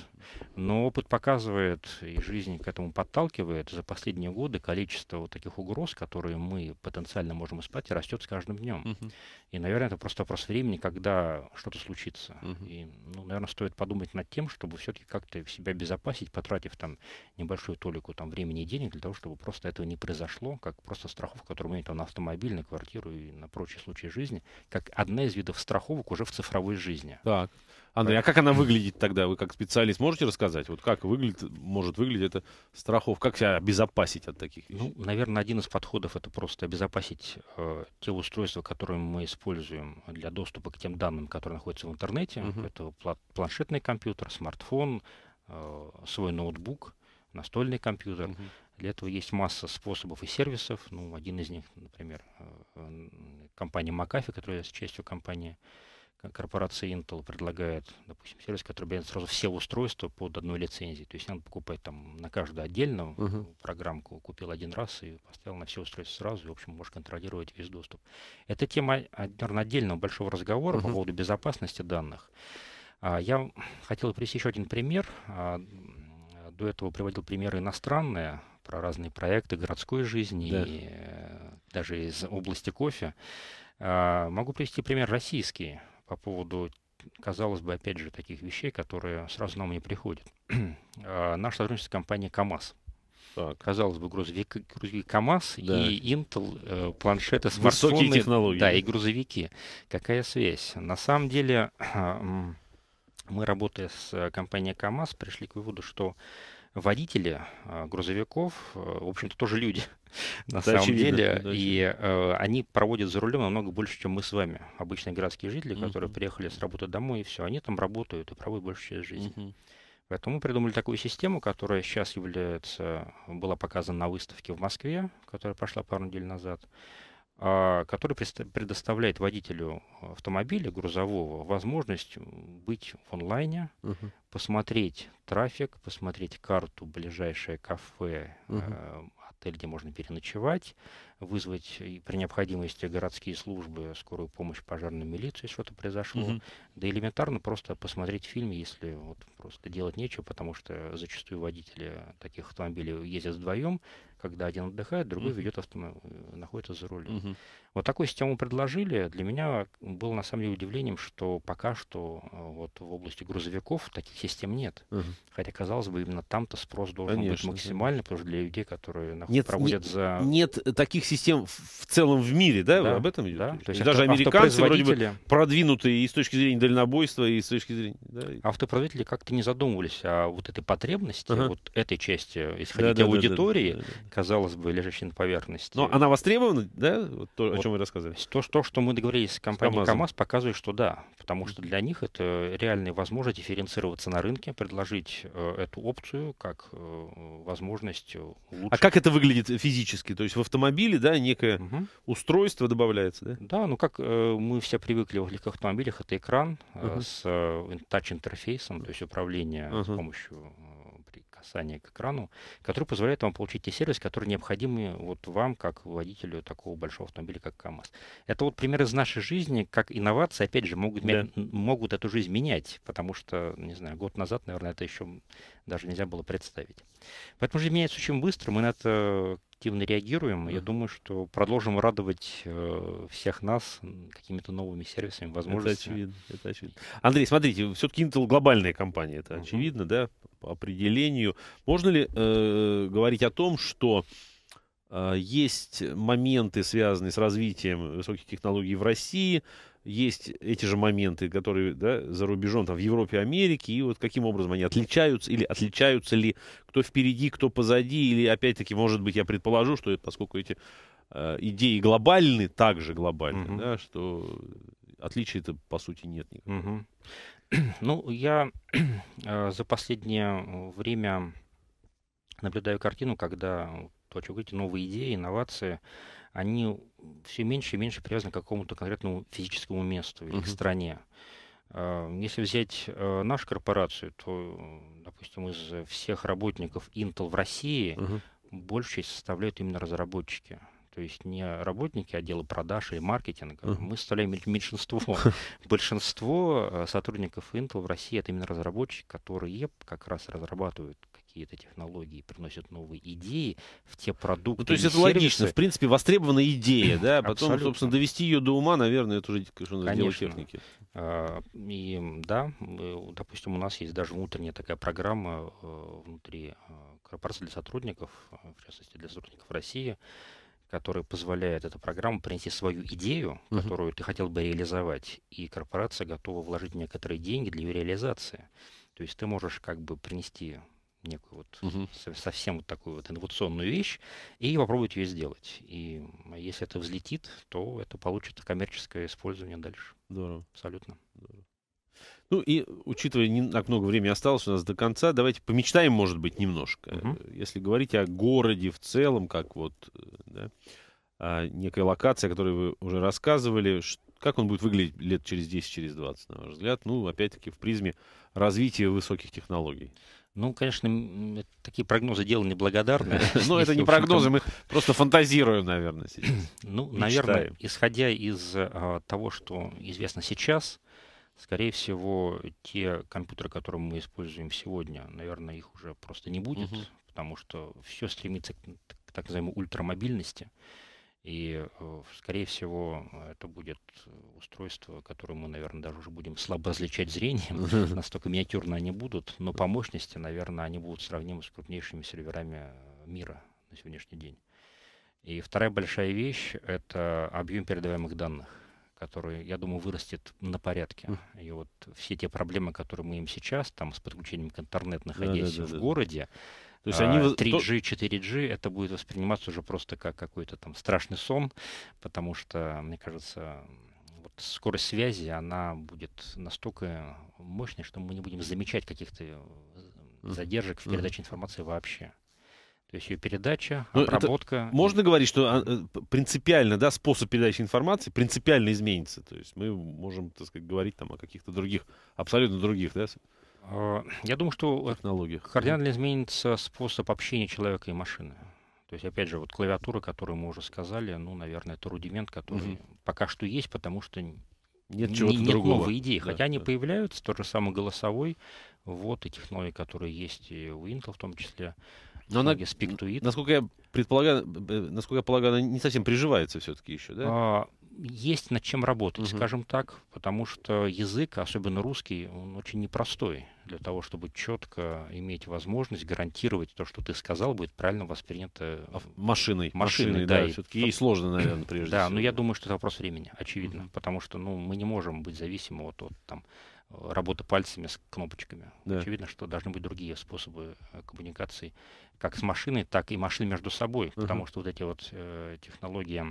Но опыт показывает, и жизнь к этому подталкивает, за последние годы количество вот таких угроз, которые мы потенциально можем испытать, растет с каждым днем. Mm-hmm. И, наверное, это просто вопрос времени, когда что-то случится. Угу. И, ну, наверное, стоит подумать над тем, чтобы все-таки как-то себя безопасить, потратив там небольшую толику там, времени и денег для того, чтобы просто этого не произошло, как просто страховка, которая имеет на автомобиль, на квартиру и на прочие случаи жизни, как одна из видов страховок уже в цифровой жизни. Так. Андрей, а как она выглядит тогда? Вы как специалист можете рассказать? Вот как выглядит, может выглядеть эта страховка? Как себя обезопасить от таких вещей? Ну, наверное, один из подходов это просто обезопасить э, те устройства, которые мы используем для доступа к тем данным, которые находятся в интернете. Uh-huh. Это планшетный компьютер, смартфон, э, свой ноутбук, настольный компьютер. Uh-huh. Для этого есть масса способов и сервисов. Ну, один из них, например, э, компания McAfee, которая является частью компании корпорация Intel предлагает, допустим, сервис, который берет сразу все устройства под одной лицензией. То есть надо покупать там на каждую отдельную uh-huh. программку, купил один раз и поставил на все устройства сразу, и, в общем, можешь контролировать весь доступ. Это тема, а, наверное, отдельного большого разговора uh-huh. по поводу безопасности данных. А, я хотел привести еще один пример. А, до этого приводил примеры иностранные про разные проекты городской жизни да. и э, даже из области кофе. А, могу привести пример российский по поводу, казалось бы, опять же, таких вещей, которые сразу нам не приходят. А, Наш сотрудничество с компанией КАМАЗ. Так. Казалось бы, грузовик, грузовик КАМАЗ да. и Intel, э, планшеты, смартфоны. Высокие технологии. Да, и грузовики. Какая связь? На самом деле, мы, работая с э, компанией КАМАЗ, пришли к выводу, что водители а, грузовиков, а, в общем-то, тоже люди на это самом очевидно, деле. Это и э, они проводят за рулем намного больше, чем мы с вами, обычные городские жители, uh-huh. которые приехали с работы домой, и все, они там работают и проводят большую часть жизни. Uh-huh. Поэтому мы придумали такую систему, которая сейчас является, была показана на выставке в Москве, которая прошла пару недель назад. А, который предоставляет водителю автомобиля грузового возможность быть в онлайне, угу. посмотреть трафик, посмотреть карту, ближайшее кафе, угу. э, отель, где можно переночевать, вызвать при необходимости городские службы, скорую помощь, пожарную милицию, если что-то произошло. Угу. Да элементарно просто посмотреть фильм, если вот просто делать нечего, потому что зачастую водители таких автомобилей ездят вдвоем, когда один отдыхает, другой ведет автомобиль, э, находится за рулем. Вот такую систему предложили. Для меня было на самом деле удивлением, что пока что э, вот в области грузовиков таких систем нет. Угу. Хотя, казалось бы, именно там-то спрос должен Конечно, быть максимальный, да. потому что для людей, которые нет, проводят не, за... Нет э, таких систем в целом в мире, да? да об этом идет? Да. То есть даже американцы вроде бы продвинутые и с точки зрения дальнобойства, и с точки зрения... Да? Автопроизводители как-то не задумывались о вот этой потребности, ага. вот этой части, исходя да, да, аудитории, да, да, да, да. казалось бы, лежащей на поверхности. Но она востребована, да? Вот вот чем вы рассказали? То, что, что мы договорились с компанией с КАМАЗ, показывает, что да, потому что для них это реальная возможность дифференцироваться на рынке, предложить э, эту опцию как э, возможность лучше. Э, а как это выглядит физически? То есть в автомобиле, да, некое угу. устройство добавляется, да? Да, ну как э, мы все привыкли в легких автомобилях, это экран угу. с тач-интерфейсом, э, то есть управление угу. с помощью касание к экрану, который позволяет вам получить те сервисы, которые необходимы вот вам, как водителю такого большого автомобиля, как КАМАЗ. Это вот пример из нашей жизни, как инновации, опять же, могут, да. могут эту жизнь менять, потому что, не знаю, год назад, наверное, это еще даже нельзя было представить. Поэтому же меняется очень быстро, мы на это активно реагируем. Mm-hmm. Я думаю, что продолжим радовать э, всех нас какими-то новыми сервисами, возможностями. Это очевидно, это очевидно. Андрей, смотрите, все-таки Intel глобальная компания, это mm-hmm. очевидно, да, по определению. Можно ли э, говорить о том, что э, есть моменты, связанные с развитием высоких технологий в России, есть эти же моменты, которые да, за рубежом, там, в Европе, Америке, и вот каким образом они отличаются, или отличаются ли, кто впереди, кто позади, или, опять-таки, может быть, я предположу, что поскольку эти э, идеи глобальны, также глобальны, угу. да, что отличий-то, по сути, нет никакого. Угу. Ну, я э, за последнее время наблюдаю картину, когда, вот о чем говорите, новые идеи, инновации — они все меньше и меньше привязаны к какому-то конкретному физическому месту или uh-huh. к стране. А, если взять э, нашу корпорацию, то, допустим, из всех работников Intel в России uh-huh. большую часть составляют именно разработчики то есть не работники отдела продаж и маркетинга, uh-huh. мы составляем меньшинство. Большинство э, сотрудников Intel в России это именно разработчики, которые как раз разрабатывают какие-то технологии, приносят новые идеи в те продукты. Ну, то есть это сервисы. логично. В принципе, востребована идея, да. Потом, Абсолютно. собственно, довести ее до ума, наверное, это уже что Конечно. дело техники. А, и да, э, допустим, у нас есть даже внутренняя такая программа э, внутри э, корпорации для сотрудников, в частности для сотрудников России, которая позволяет эта программа принести свою идею, uh-huh. которую ты хотел бы реализовать, и корпорация готова вложить некоторые деньги для ее реализации. То есть ты можешь как бы принести некую вот угу. совсем вот такую вот инновационную вещь и попробовать ее сделать. И а если это взлетит, то это получит коммерческое использование дальше. Здорово. Абсолютно. Здорово. Ну и учитывая, не так много времени осталось у нас до конца, давайте помечтаем, может быть, немножко. Угу. Если говорить о городе в целом, как вот да, о некой о которой вы уже рассказывали, как он будет выглядеть лет через 10, через 20, на ваш взгляд? Ну, опять-таки, в призме развития высоких технологий. Ну, конечно, такие прогнозы дело неблагодарное. Но ну, это не прогнозы, мы просто фантазируем, наверное, сейчас. Ну, наверное, исходя из а, того, что известно сейчас, скорее всего, те компьютеры, которые мы используем сегодня, наверное, их уже просто не будет, потому что все стремится к так называемой ультрамобильности. И, э, скорее всего, э, это будет э, устройство, которое мы, наверное, даже уже будем слабо различать зрением. Настолько миниатюрно они будут, но по мощности, наверное, они будут сравнимы с крупнейшими серверами мира на сегодняшний день. И вторая большая вещь — это объем передаваемых данных который, я думаю, вырастет на порядке. И вот все те проблемы, которые мы им сейчас, там, с подключением к интернету, находясь да, да, да, в да. городе, да то есть они... 3G, а, 4G, это будет восприниматься уже просто как какой-то там страшный сон, потому что, мне кажется, вот скорость связи, она будет настолько мощной, что мы не будем замечать каких-то э, задержек в передаче информации вообще. То есть ее передача, Но ну, обработка. Это, можно говорить, что а, э, принципиально, да, способ передачи информации принципиально изменится. То есть мы можем, так сказать, говорить там о каких-то других, абсолютно других, да, а, я думаю, что технологии кардинально изменится способ общения человека и машины. То есть, опять же, вот клавиатура, которую мы уже сказали, ну, наверное, это рудимент, который угу. пока что есть, потому что нет, не, нет другого. новой идеи. Да, Хотя да. они появляются, тот же самый голосовой, вот и технологии, которые есть и у Intel в том числе. Но она, спектуит. насколько я предполагаю, насколько я полагаю, она не совсем приживается все-таки еще, да? А, есть над чем работать, угу. скажем так, потому что язык, особенно русский, он очень непростой для того, чтобы четко иметь возможность гарантировать то, что ты сказал, будет правильно воспринято машиной. Машиной, да. да Все-таки ей сложно, наверное, прежде да, всего. Да, но я думаю, что это вопрос времени, очевидно, угу. потому что ну, мы не можем быть зависимы от, от там, работы пальцами с кнопочками. Да. Очевидно, что должны быть другие способы э, коммуникации, как с машиной, так и машины между собой, угу. потому что вот эти вот э, технологии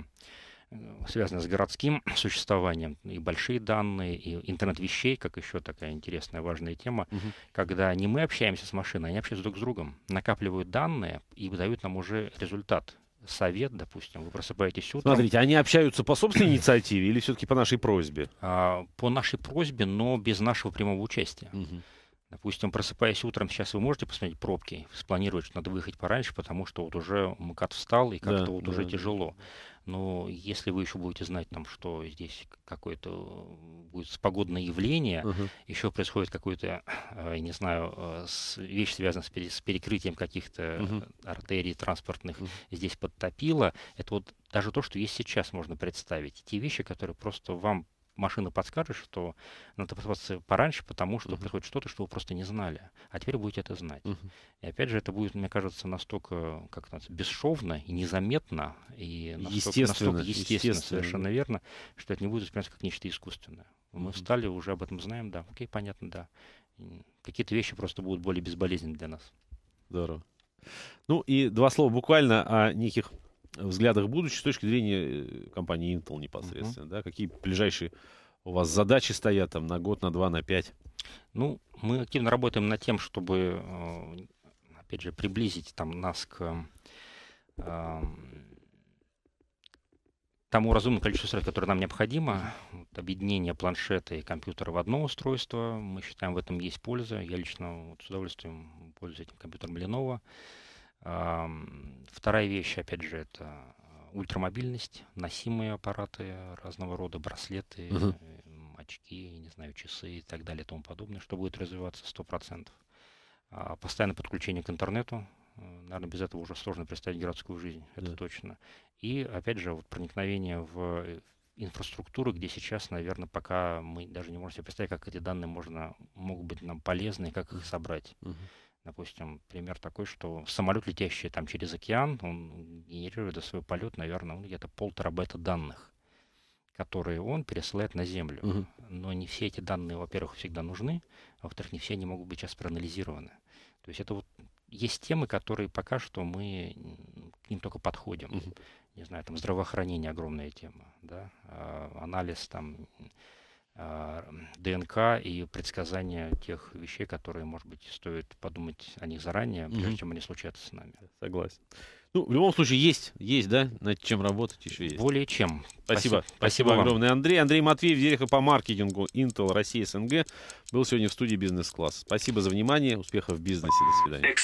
связанные с городским существованием, и большие данные, и интернет вещей, как еще такая интересная, важная тема, угу. когда не мы общаемся с машиной, они общаются друг с другом, накапливают данные и дают нам уже результат совет, допустим, вы просыпаетесь утром. Смотрите, они общаются по собственной инициативе или все-таки по нашей просьбе? А, по нашей просьбе, но без нашего прямого участия. Угу. Допустим, просыпаясь утром, сейчас вы можете посмотреть пробки, спланировать, что надо выехать пораньше, потому что вот уже МКАД встал, и как-то да, вот да, уже да. тяжело. Но если вы еще будете знать, там, что здесь какое-то э, будет погодное явление, uh-huh. еще происходит какое-то, э, я не знаю, э, вещь, связанная с, с перекрытием каких-то uh-huh. артерий транспортных, uh-huh. здесь подтопило, это вот даже то, что есть сейчас, можно представить. Те вещи, которые просто вам машина подскажет, что надо подпасться пораньше, потому что uh-huh. происходит что-то, что вы просто не знали. А теперь будете это знать. Uh-huh. И опять же, это будет, мне кажется, настолько как сказать, бесшовно и незаметно, и настолько естественно, настолько естественно, естественно, совершенно верно, что это не будет восприниматься как нечто искусственное. Мы uh-huh. встали, уже об этом знаем, да, окей, понятно, да. Какие-то вещи просто будут более безболезненны для нас. Здорово. Ну и два слова буквально о неких взглядах в с точки зрения э, компании Intel непосредственно? Uh-huh. Да? Какие ближайшие у вас задачи стоят там на год, на два, на пять? Ну, мы активно работаем над тем, чтобы, э, опять же, приблизить там нас к э, тому раздумному количеству средств, которое нам необходимо. Вот объединение планшета и компьютера в одно устройство. Мы считаем, в этом есть польза. Я лично вот, с удовольствием пользуюсь этим компьютером Lenovo. Вторая вещь, опять же, это э, ультрамобильность, носимые аппараты разного рода, браслеты, угу. Uh-huh. очки, не знаю, часы и так далее и тому подобное, что будет развиваться 100%. А, постоянное подключение к интернету, э, наверное, без этого уже сложно представить городскую жизнь, это да. точно. И, опять же, вот проникновение в э, инфраструктуры, где сейчас, наверное, пока мы даже не можем себе представить, как эти данные можно, могут быть нам полезны, и как их собрать. Uh-huh. Допустим, пример такой, что самолет, летящий там через океан, он генерирует за свой полет, наверное, где-то полтора бета данных, которые он пересылает на Землю. Угу. Но не все эти данные, во-первых, всегда нужны, а во-вторых, не все они могут быть сейчас проанализированы. То есть это вот есть темы, которые пока что мы к ним только подходим. Угу. Не знаю, там здравоохранение огромная тема, да, а, анализ там а, ДНК и предсказания тех вещей, которые, может быть, стоит подумать о них заранее, прежде mm чем они случатся с нами. Согласен. Ну, в любом случае, есть, есть, да, над чем работать еще есть. Более чем. Спасибо. Спасибо, Спасибо огромное, Андрей. Андрей Матвеев, директор по маркетингу Intel Россия СНГ, был сегодня в студии «Бизнес-класс». Спасибо за внимание, успехов в бизнесе. До свидания.